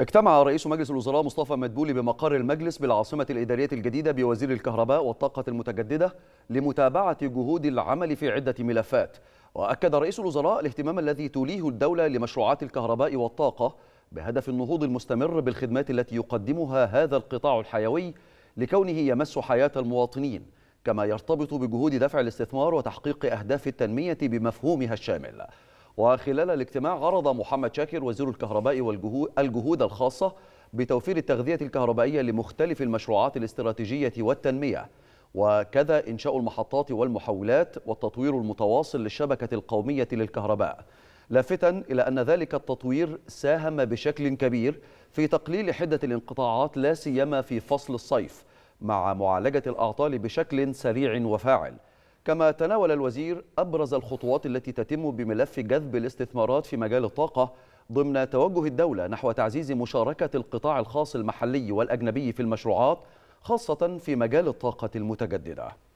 اجتمع رئيس مجلس الوزراء مصطفى مدبولي بمقر المجلس بالعاصمة الإدارية الجديدة بوزير الكهرباء والطاقة المتجددة لمتابعة جهود العمل في عدة ملفات وأكد رئيس الوزراء الاهتمام الذي توليه الدولة لمشروعات الكهرباء والطاقة بهدف النهوض المستمر بالخدمات التي يقدمها هذا القطاع الحيوي لكونه يمس حياة المواطنين كما يرتبط بجهود دفع الاستثمار وتحقيق أهداف التنمية بمفهومها الشامل وخلال الاجتماع عرض محمد شاكر وزير الكهرباء والجهود الخاصة بتوفير التغذية الكهربائية لمختلف المشروعات الاستراتيجية والتنمية وكذا إنشاء المحطات والمحولات والتطوير المتواصل للشبكة القومية للكهرباء لافتا إلى أن ذلك التطوير ساهم بشكل كبير في تقليل حدة الانقطاعات لا سيما في فصل الصيف مع معالجة الأعطال بشكل سريع وفاعل كما تناول الوزير أبرز الخطوات التي تتم بملف جذب الاستثمارات في مجال الطاقة ضمن توجه الدولة نحو تعزيز مشاركة القطاع الخاص المحلي والأجنبي في المشروعات خاصة في مجال الطاقة المتجددة